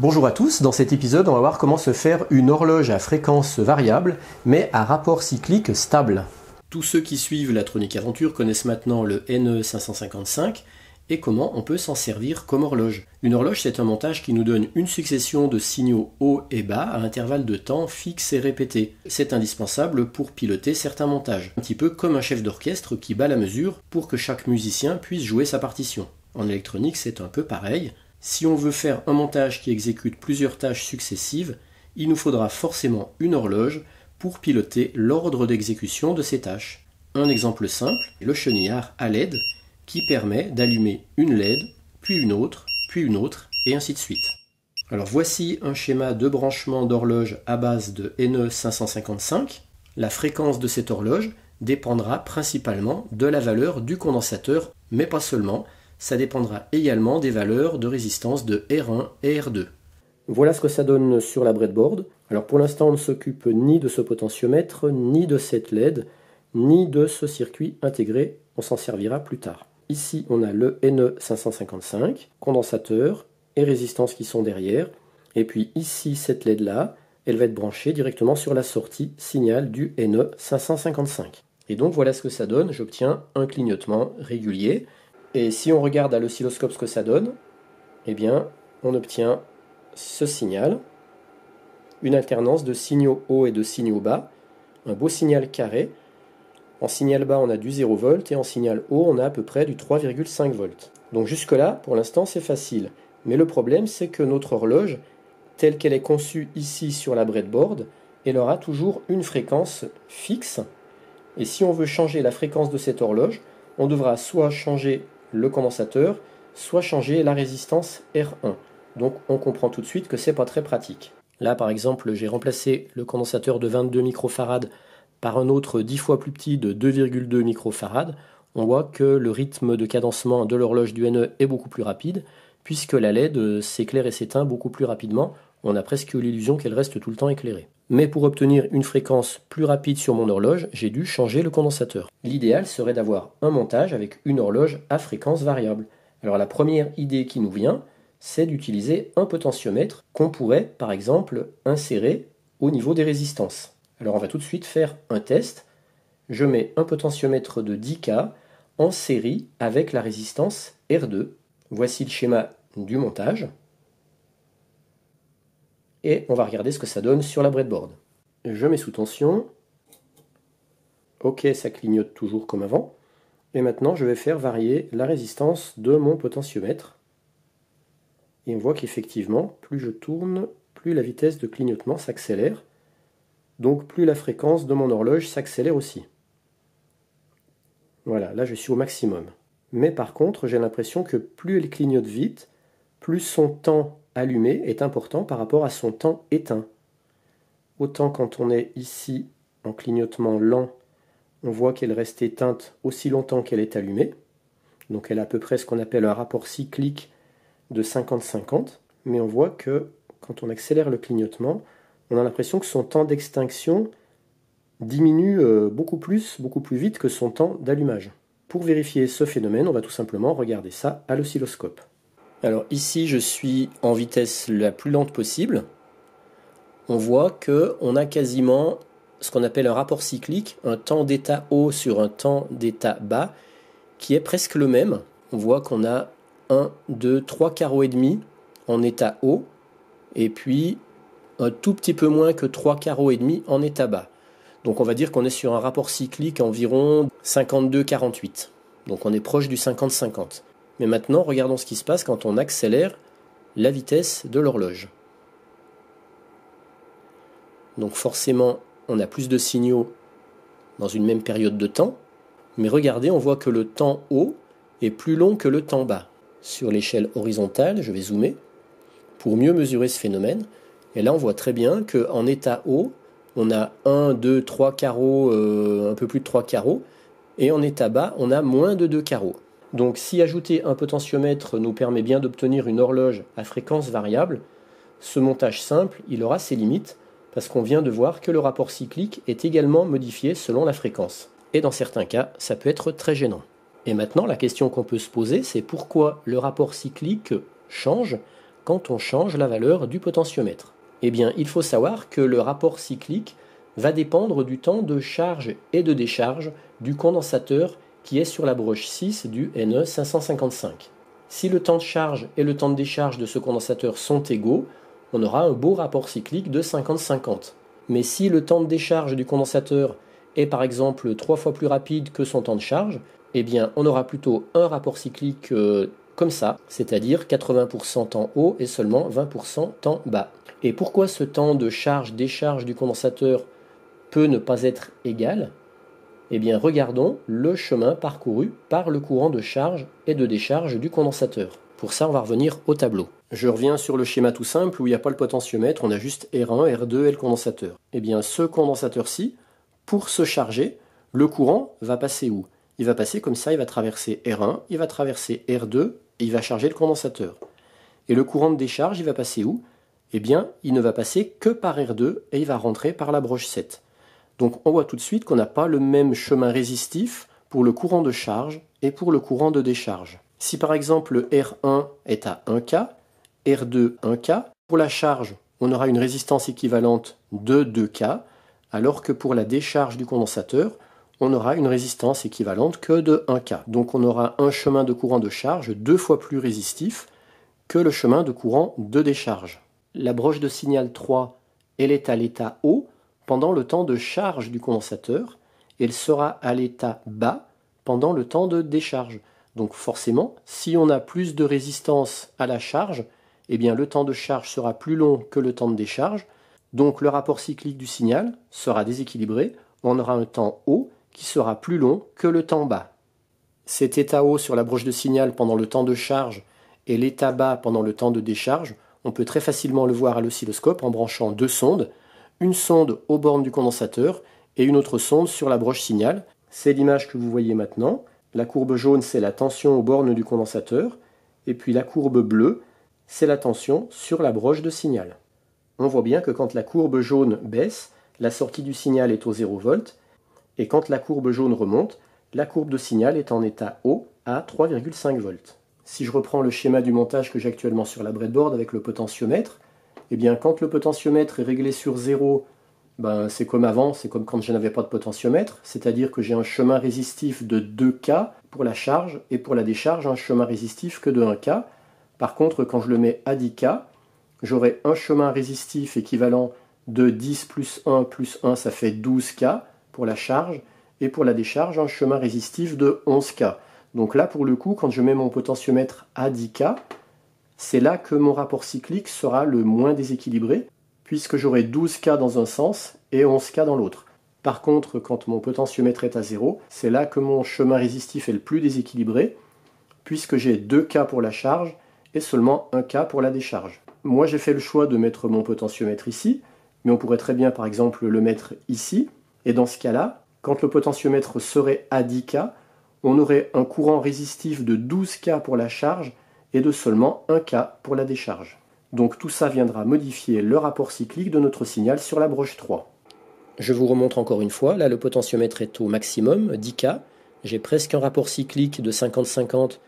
Bonjour à tous, dans cet épisode on va voir comment se faire une horloge à fréquence variable mais à rapport cyclique stable. Tous ceux qui suivent la Tronic Aventure connaissent maintenant le NE555 et comment on peut s'en servir comme horloge. Une horloge c'est un montage qui nous donne une succession de signaux haut et bas à intervalles de temps fixes et répétés. C'est indispensable pour piloter certains montages, un petit peu comme un chef d'orchestre qui bat la mesure pour que chaque musicien puisse jouer sa partition. En électronique c'est un peu pareil, si on veut faire un montage qui exécute plusieurs tâches successives, il nous faudra forcément une horloge pour piloter l'ordre d'exécution de ces tâches. Un exemple simple, le chenillard à LED, qui permet d'allumer une LED, puis une autre, puis une autre, et ainsi de suite. Alors voici un schéma de branchement d'horloge à base de NE555. La fréquence de cette horloge dépendra principalement de la valeur du condensateur, mais pas seulement, ça dépendra également des valeurs de résistance de R1 et R2. Voilà ce que ça donne sur la breadboard. Alors pour l'instant, on ne s'occupe ni de ce potentiomètre, ni de cette LED, ni de ce circuit intégré. On s'en servira plus tard. Ici, on a le NE555, condensateur et résistance qui sont derrière. Et puis ici, cette LED-là, elle va être branchée directement sur la sortie signal du NE555. Et donc voilà ce que ça donne, j'obtiens un clignotement régulier. Et si on regarde à l'oscilloscope ce que ça donne, eh bien, on obtient ce signal, une alternance de signaux hauts et de signaux bas, un beau signal carré. En signal bas, on a du 0 V et en signal haut, on a à peu près du 3,5 V. Donc jusque-là, pour l'instant, c'est facile. Mais le problème, c'est que notre horloge, telle qu'elle est conçue ici sur la breadboard, elle aura toujours une fréquence fixe. Et si on veut changer la fréquence de cette horloge, on devra soit changer le condensateur, soit changer la résistance R1. Donc on comprend tout de suite que c'est pas très pratique. Là par exemple j'ai remplacé le condensateur de 22 microfarades par un autre 10 fois plus petit de 2,2 microfarades. On voit que le rythme de cadencement de l'horloge du NE est beaucoup plus rapide puisque la LED euh, s'éclaire et s'éteint beaucoup plus rapidement on a presque l'illusion qu'elle reste tout le temps éclairée. Mais pour obtenir une fréquence plus rapide sur mon horloge, j'ai dû changer le condensateur. L'idéal serait d'avoir un montage avec une horloge à fréquence variable. Alors la première idée qui nous vient, c'est d'utiliser un potentiomètre qu'on pourrait par exemple insérer au niveau des résistances. Alors on va tout de suite faire un test. Je mets un potentiomètre de 10K en série avec la résistance R2. Voici le schéma du montage et on va regarder ce que ça donne sur la breadboard. Je mets sous tension. Ok, ça clignote toujours comme avant. Et maintenant, je vais faire varier la résistance de mon potentiomètre. Et on voit qu'effectivement, plus je tourne, plus la vitesse de clignotement s'accélère. Donc plus la fréquence de mon horloge s'accélère aussi. Voilà, là je suis au maximum. Mais par contre, j'ai l'impression que plus elle clignote vite, plus son temps allumé est important par rapport à son temps éteint. Autant quand on est ici en clignotement lent, on voit qu'elle reste éteinte aussi longtemps qu'elle est allumée. Donc elle a à peu près ce qu'on appelle un rapport cyclique de 50-50. Mais on voit que quand on accélère le clignotement, on a l'impression que son temps d'extinction diminue euh, beaucoup plus, beaucoup plus vite que son temps d'allumage. Pour vérifier ce phénomène, on va tout simplement regarder ça à l'oscilloscope. Alors ici, je suis en vitesse la plus lente possible. On voit que on a quasiment ce qu'on appelle un rapport cyclique, un temps d'état haut sur un temps d'état bas, qui est presque le même. On voit qu'on a 1, 2, 3 carreaux et demi en état haut, et puis un tout petit peu moins que 3 carreaux et demi en état bas. Donc on va dire qu'on est sur un rapport cyclique environ 52-48. Donc on est proche du 50-50. Mais maintenant, regardons ce qui se passe quand on accélère la vitesse de l'horloge. Donc forcément, on a plus de signaux dans une même période de temps. Mais regardez, on voit que le temps haut est plus long que le temps bas. Sur l'échelle horizontale, je vais zoomer pour mieux mesurer ce phénomène. Et là, on voit très bien qu'en état haut, on a 1, 2, 3 carreaux, euh, un peu plus de 3 carreaux. Et en état bas, on a moins de 2 carreaux. Donc si ajouter un potentiomètre nous permet bien d'obtenir une horloge à fréquence variable, ce montage simple, il aura ses limites, parce qu'on vient de voir que le rapport cyclique est également modifié selon la fréquence. Et dans certains cas, ça peut être très gênant. Et maintenant, la question qu'on peut se poser, c'est pourquoi le rapport cyclique change quand on change la valeur du potentiomètre Eh bien, il faut savoir que le rapport cyclique va dépendre du temps de charge et de décharge du condensateur qui est sur la broche 6 du NE555. Si le temps de charge et le temps de décharge de ce condensateur sont égaux, on aura un beau rapport cyclique de 50-50. Mais si le temps de décharge du condensateur est par exemple trois fois plus rapide que son temps de charge, eh bien on aura plutôt un rapport cyclique euh, comme ça, c'est-à-dire 80% temps haut et seulement 20% temps bas. Et pourquoi ce temps de charge-décharge du condensateur peut ne pas être égal eh bien, regardons le chemin parcouru par le courant de charge et de décharge du condensateur. Pour ça, on va revenir au tableau. Je reviens sur le schéma tout simple où il n'y a pas le potentiomètre, on a juste R1, R2 et le condensateur. Eh bien, ce condensateur-ci, pour se charger, le courant va passer où Il va passer comme ça, il va traverser R1, il va traverser R2 et il va charger le condensateur. Et le courant de décharge, il va passer où Eh bien, il ne va passer que par R2 et il va rentrer par la broche 7. Donc on voit tout de suite qu'on n'a pas le même chemin résistif pour le courant de charge et pour le courant de décharge. Si par exemple R1 est à 1K, R2 1K, pour la charge, on aura une résistance équivalente de 2K, alors que pour la décharge du condensateur, on aura une résistance équivalente que de 1K. Donc on aura un chemin de courant de charge deux fois plus résistif que le chemin de courant de décharge. La broche de signal 3, elle est à l'état haut, pendant le temps de charge du condensateur elle sera à l'état bas pendant le temps de décharge. Donc forcément, si on a plus de résistance à la charge, eh bien le temps de charge sera plus long que le temps de décharge. Donc le rapport cyclique du signal sera déséquilibré, on aura un temps haut qui sera plus long que le temps bas. Cet état haut sur la broche de signal pendant le temps de charge et l'état bas pendant le temps de décharge, on peut très facilement le voir à l'oscilloscope en branchant deux sondes une sonde aux bornes du condensateur et une autre sonde sur la broche signal. C'est l'image que vous voyez maintenant. La courbe jaune, c'est la tension aux bornes du condensateur, et puis la courbe bleue, c'est la tension sur la broche de signal. On voit bien que quand la courbe jaune baisse, la sortie du signal est au 0 V, et quand la courbe jaune remonte, la courbe de signal est en état haut à 3,5 V. Si je reprends le schéma du montage que j'ai actuellement sur la breadboard avec le potentiomètre, et eh bien quand le potentiomètre est réglé sur 0, ben, c'est comme avant, c'est comme quand je n'avais pas de potentiomètre, c'est-à-dire que j'ai un chemin résistif de 2K pour la charge et pour la décharge un chemin résistif que de 1K. Par contre, quand je le mets à 10K, j'aurai un chemin résistif équivalent de 10 plus 1 plus 1, ça fait 12K pour la charge, et pour la décharge, un chemin résistif de 11K. Donc là, pour le coup, quand je mets mon potentiomètre à 10K, c'est là que mon rapport cyclique sera le moins déséquilibré, puisque j'aurai 12K dans un sens et 11K dans l'autre. Par contre, quand mon potentiomètre est à 0, c'est là que mon chemin résistif est le plus déséquilibré, puisque j'ai 2K pour la charge et seulement 1K pour la décharge. Moi, j'ai fait le choix de mettre mon potentiomètre ici, mais on pourrait très bien, par exemple, le mettre ici. Et dans ce cas-là, quand le potentiomètre serait à 10K, on aurait un courant résistif de 12K pour la charge et de seulement 1 K pour la décharge. Donc tout ça viendra modifier le rapport cyclique de notre signal sur la broche 3. Je vous remontre encore une fois, là le potentiomètre est au maximum, 10K. J'ai presque un rapport cyclique de 50-50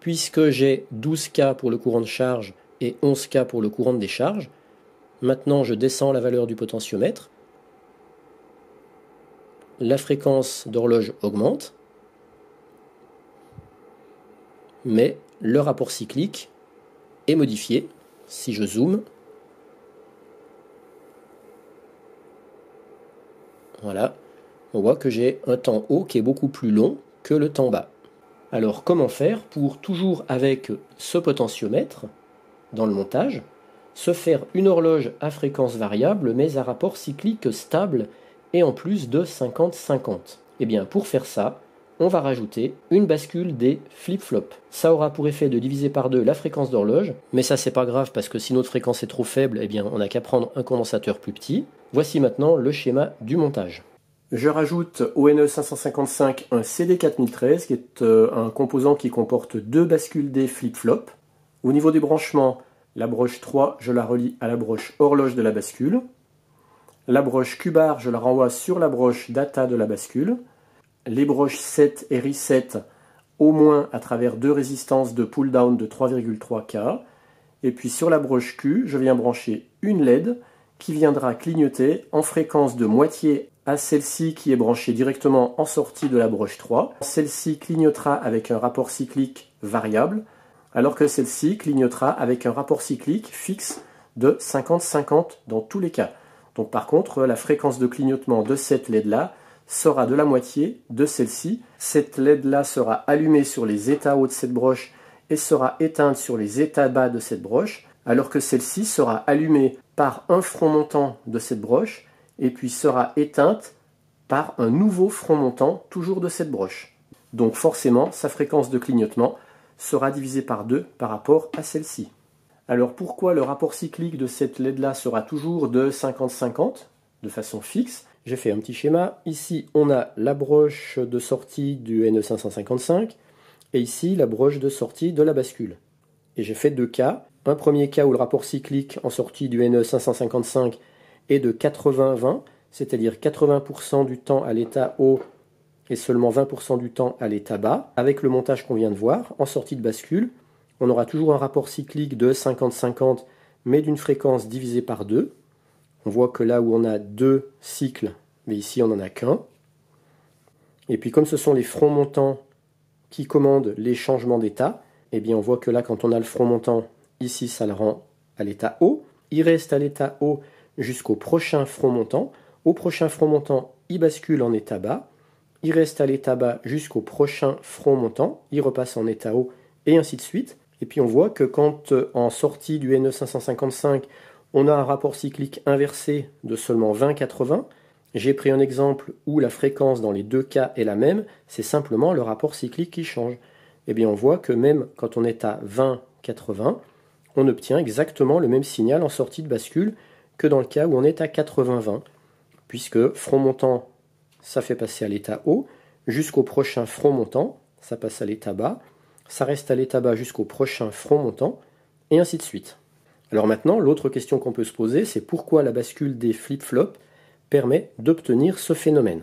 puisque j'ai 12K pour le courant de charge et 11K pour le courant de décharge. Maintenant je descends la valeur du potentiomètre. La fréquence d'horloge augmente. Mais le rapport cyclique est modifié. Si je zoome, voilà, on voit que j'ai un temps haut qui est beaucoup plus long que le temps bas. Alors comment faire pour toujours avec ce potentiomètre dans le montage, se faire une horloge à fréquence variable mais à rapport cyclique stable et en plus de 50-50 Eh bien pour faire ça, on va rajouter une bascule des flip-flops. Ça aura pour effet de diviser par deux la fréquence d'horloge, mais ça c'est pas grave parce que si notre fréquence est trop faible, eh bien on n'a qu'à prendre un condensateur plus petit. Voici maintenant le schéma du montage. Je rajoute au NE555 un CD4013 qui est euh, un composant qui comporte deux bascules des flip-flop. Au niveau des branchements, la broche 3, je la relie à la broche horloge de la bascule. La broche Q-bar, je la renvoie sur la broche data de la bascule les broches 7 et reset au moins à travers deux résistances de pull down de 3,3K. Et puis sur la broche Q, je viens brancher une LED qui viendra clignoter en fréquence de moitié à celle-ci qui est branchée directement en sortie de la broche 3. Celle-ci clignotera avec un rapport cyclique variable, alors que celle-ci clignotera avec un rapport cyclique fixe de 50-50 dans tous les cas. Donc par contre, la fréquence de clignotement de cette LED-là sera de la moitié de celle-ci. Cette LED-là sera allumée sur les états hauts de cette broche et sera éteinte sur les états bas de cette broche, alors que celle-ci sera allumée par un front montant de cette broche et puis sera éteinte par un nouveau front montant toujours de cette broche. Donc forcément, sa fréquence de clignotement sera divisée par 2 par rapport à celle-ci. Alors pourquoi le rapport cyclique de cette LED-là sera toujours de 50-50 de façon fixe j'ai fait un petit schéma. Ici, on a la broche de sortie du NE555 et ici la broche de sortie de la bascule. Et j'ai fait deux cas. Un premier cas où le rapport cyclique en sortie du NE555 est de 80-20, c'est-à-dire 80% du temps à l'état haut et seulement 20% du temps à l'état bas. Avec le montage qu'on vient de voir, en sortie de bascule, on aura toujours un rapport cyclique de 50-50, mais d'une fréquence divisée par 2 on voit que là où on a deux cycles, mais ici on n'en a qu'un. Et puis comme ce sont les fronts montants qui commandent les changements d'état, eh bien on voit que là quand on a le front montant, ici ça le rend à l'état haut. Il reste à l'état haut jusqu'au prochain front montant. Au prochain front montant, il bascule en état bas. Il reste à l'état bas jusqu'au prochain front montant. Il repasse en état haut et ainsi de suite. Et puis on voit que quand euh, en sortie du NE555, on a un rapport cyclique inversé de seulement 20-80. J'ai pris un exemple où la fréquence dans les deux cas est la même, c'est simplement le rapport cyclique qui change. Eh bien, on voit que même quand on est à 20-80, on obtient exactement le même signal en sortie de bascule que dans le cas où on est à 80-20, puisque front montant, ça fait passer à l'état haut, jusqu'au prochain front montant, ça passe à l'état bas, ça reste à l'état bas jusqu'au prochain front montant, et ainsi de suite. Alors maintenant, l'autre question qu'on peut se poser, c'est pourquoi la bascule des flip-flops permet d'obtenir ce phénomène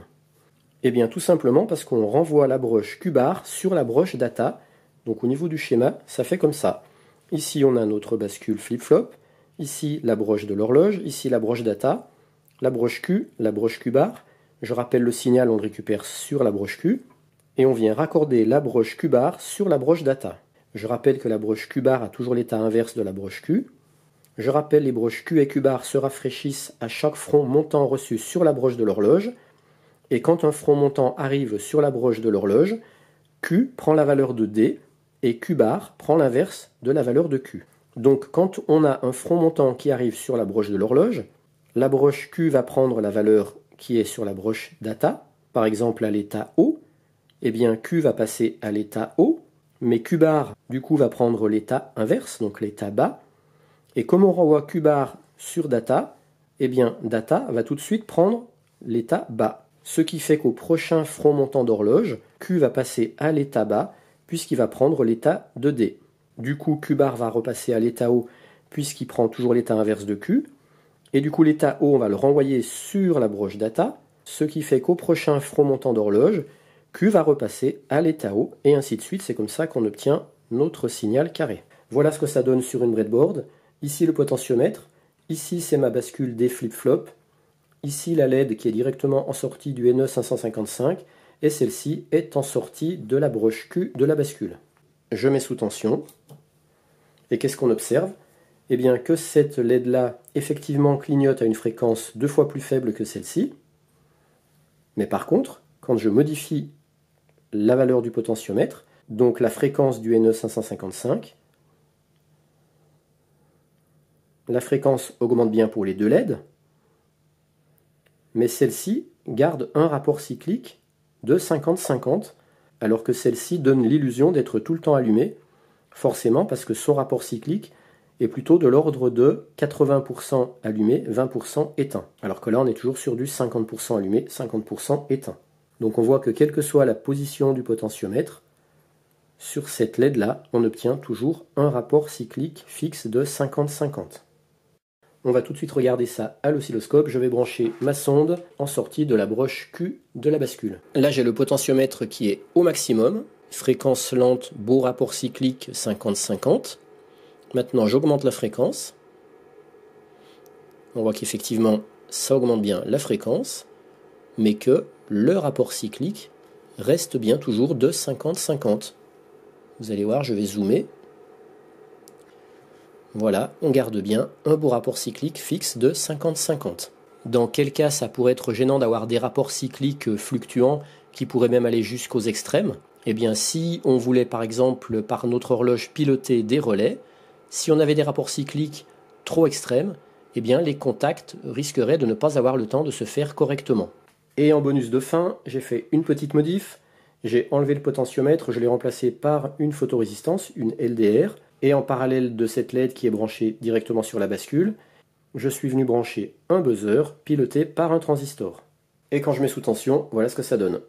Eh bien tout simplement parce qu'on renvoie la broche Q-bar sur la broche data. Donc au niveau du schéma, ça fait comme ça. Ici, on a notre bascule flip-flop, ici la broche de l'horloge, ici la broche data, la broche Q, la broche Q bar. Je rappelle le signal, on le récupère sur la broche Q, et on vient raccorder la broche Q bar sur la broche data. Je rappelle que la broche Q bar a toujours l'état inverse de la broche Q, je rappelle, les broches Q et Q bar se rafraîchissent à chaque front montant reçu sur la broche de l'horloge. Et quand un front montant arrive sur la broche de l'horloge, Q prend la valeur de D et Q bar prend l'inverse de la valeur de Q. Donc quand on a un front montant qui arrive sur la broche de l'horloge, la broche Q va prendre la valeur qui est sur la broche data, par exemple à l'état O, eh bien Q va passer à l'état O, mais Q bar du coup va prendre l'état inverse, donc l'état bas, et comme on renvoie Q-bar sur data, eh bien data va tout de suite prendre l'état bas. Ce qui fait qu'au prochain front montant d'horloge, Q va passer à l'état bas puisqu'il va prendre l'état de D. Du coup, Q bar va repasser à l'état haut puisqu'il prend toujours l'état inverse de Q. Et du coup, l'état haut, on va le renvoyer sur la broche data, ce qui fait qu'au prochain front montant d'horloge, Q va repasser à l'état haut, et ainsi de suite. C'est comme ça qu'on obtient notre signal carré. Voilà ce que ça donne sur une breadboard. Ici le potentiomètre, ici c'est ma bascule des flip-flops, ici la LED qui est directement en sortie du NE555 et celle-ci est en sortie de la broche Q de la bascule. Je mets sous tension et qu'est-ce qu'on observe Eh bien que cette LED-là effectivement clignote à une fréquence deux fois plus faible que celle-ci, mais par contre, quand je modifie la valeur du potentiomètre, donc la fréquence du NE555, la fréquence augmente bien pour les deux LED, mais celle-ci garde un rapport cyclique de 50-50, alors que celle-ci donne l'illusion d'être tout le temps allumée, forcément parce que son rapport cyclique est plutôt de l'ordre de 80% allumé, 20% éteint. Alors que là, on est toujours sur du 50% allumé, 50% éteint. Donc on voit que quelle que soit la position du potentiomètre, sur cette LED-là, on obtient toujours un rapport cyclique fixe de 50-50. On va tout de suite regarder ça à l'oscilloscope. Je vais brancher ma sonde en sortie de la broche Q de la bascule. Là, j'ai le potentiomètre qui est au maximum. Fréquence lente, beau rapport cyclique 50-50. Maintenant, j'augmente la fréquence. On voit qu'effectivement, ça augmente bien la fréquence, mais que le rapport cyclique reste bien toujours de 50-50. Vous allez voir, je vais zoomer voilà, on garde bien un beau rapport cyclique fixe de 50-50. Dans quel cas ça pourrait être gênant d'avoir des rapports cycliques euh, fluctuants qui pourraient même aller jusqu'aux extrêmes Eh bien si on voulait par exemple par notre horloge piloter des relais, si on avait des rapports cycliques trop extrêmes, eh bien les contacts risqueraient de ne pas avoir le temps de se faire correctement. Et en bonus de fin, j'ai fait une petite modif, j'ai enlevé le potentiomètre, je l'ai remplacé par une photorésistance, une LDR, et en parallèle de cette LED qui est branchée directement sur la bascule, je suis venu brancher un buzzer piloté par un transistor. Et quand je mets sous tension, voilà ce que ça donne.